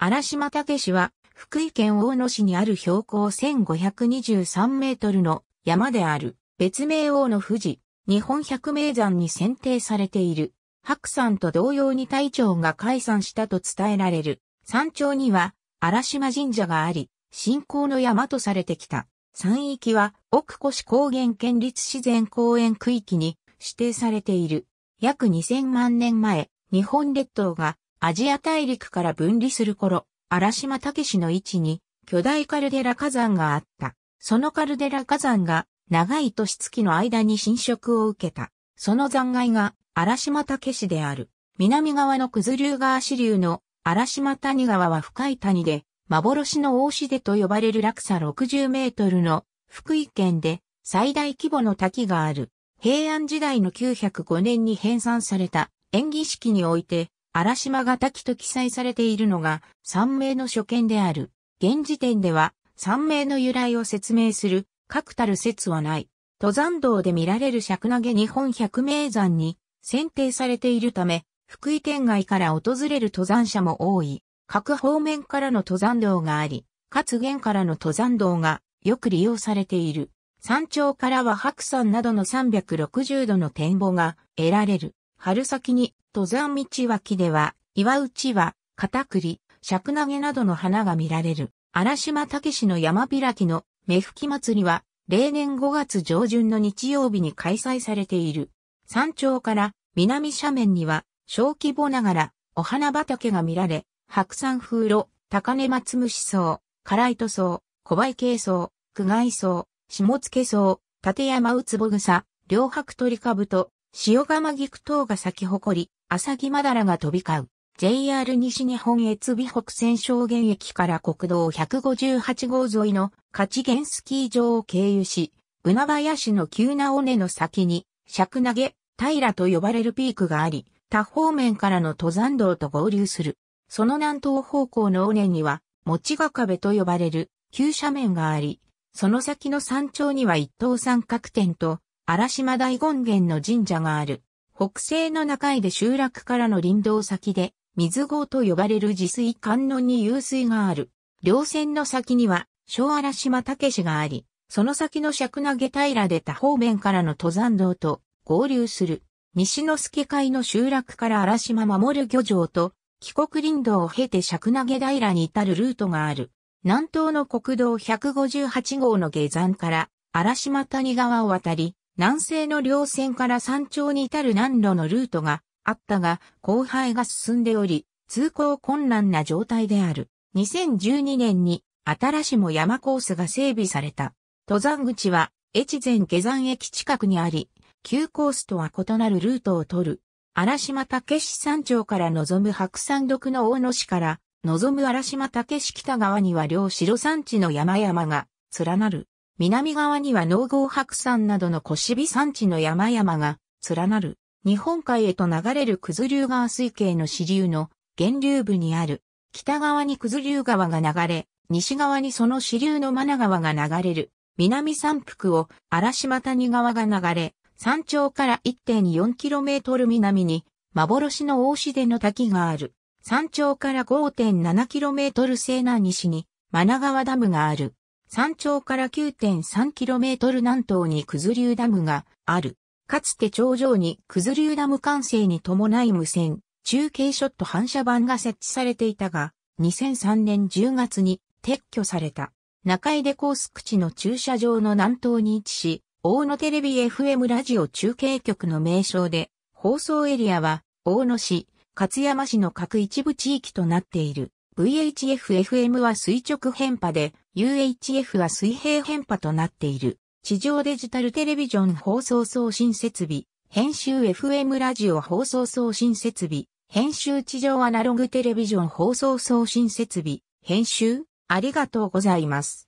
荒島武氏は、福井県大野市にある標高1523メートルの山である、別名王の富士、日本百名山に選定されている、白山と同様に大長が解散したと伝えられる。山頂には、荒島神社があり、信仰の山とされてきた。山域は、奥越高原県立自然公園区域に指定されている。約2000万年前、日本列島がアジア大陸から分離する頃、荒島武氏の位置に巨大カルデラ火山があった。そのカルデラ火山が長い年月の間に侵食を受けた。その残骸が荒島武氏である。南側のクズリ川支流の荒島谷川は深い谷で、幻の大しでと呼ばれる落差60メートルの福井県で最大規模の滝がある。平安時代の905年に編纂された演技式において、荒島が滝と記載されているのが三名の所見である。現時点では三名の由来を説明する確たる説はない。登山道で見られる尺投げ日本百名山に選定されているため、福井県外から訪れる登山者も多い。各方面からの登山道があり、かつ県からの登山道がよく利用されている。山頂からは白山などの360度の展望が得られる。春先に登山道脇では、岩内は、片栗、尺投げなどの花が見られる。荒島武の山開きの目吹き祭りは、例年5月上旬の日曜日に開催されている。山頂から南斜面には、小規模ながらお花畑が見られ、白山風炉、高根松虫草、辛い塗草、小梅系草、苦外草、下付草、立山うつぼ草、両白鳥かぶと、塩釜菊等が咲き誇り、朝木まだらが飛び交う。JR 西日本越美北線証言駅から国道158号沿いの勝原スキー場を経由し、船林の急な尾根の先に、尺投げ、平と呼ばれるピークがあり、他方面からの登山道と合流する。その南東方向の尾根には、持ヶ壁と呼ばれる急斜面があり、その先の山頂には一等三角点と荒島大権現の神社がある。北西の中井で集落からの林道先で、水郷と呼ばれる自水観音に湧水がある。稜線の先には、小荒島武氏があり、その先の尺投げ平で他方面からの登山道と合流する。西之助海の集落から荒島守る漁場と、帰国林道を経て尺投げ平に至るルートがある。南東の国道158号の下山から、荒島谷川を渡り、南西の稜線から山頂に至る南路のルートがあったが、荒廃が進んでおり、通行困難な状態である。2012年に新しも山コースが整備された。登山口は越前下山駅近くにあり、旧コースとは異なるルートを取る。荒島武史山頂から望む白山独の大野市から望む荒島武史北側には両白山地の山々が連なる。南側には農郷白山などの小渋山地の山々が連なる。日本海へと流れる九頭竜川水系の支流の源流部にある。北側に九頭竜川が流れ、西側にその支流の真ナ川が流れる。南山腹を荒島谷川が流れ、山頂から 1.4km 南に幻の大市での滝がある。山頂から 5.7km 西南西に真ナ川ダムがある。山頂から 9.3km 南東にクズリューダムがある。かつて頂上にクズリューダム完成に伴い無線、中継ショット反射板が設置されていたが、2003年10月に撤去された。中井デコース口の駐車場の南東に位置し、大野テレビ FM ラジオ中継局の名称で、放送エリアは、大野市、勝山市の各一部地域となっている。VHF-FM は垂直変波で、UHF は水平変波となっている。地上デジタルテレビジョン放送送信設備、編集 FM ラジオ放送送信設備、編集地上アナログテレビジョン放送送信設備、編集、ありがとうございます。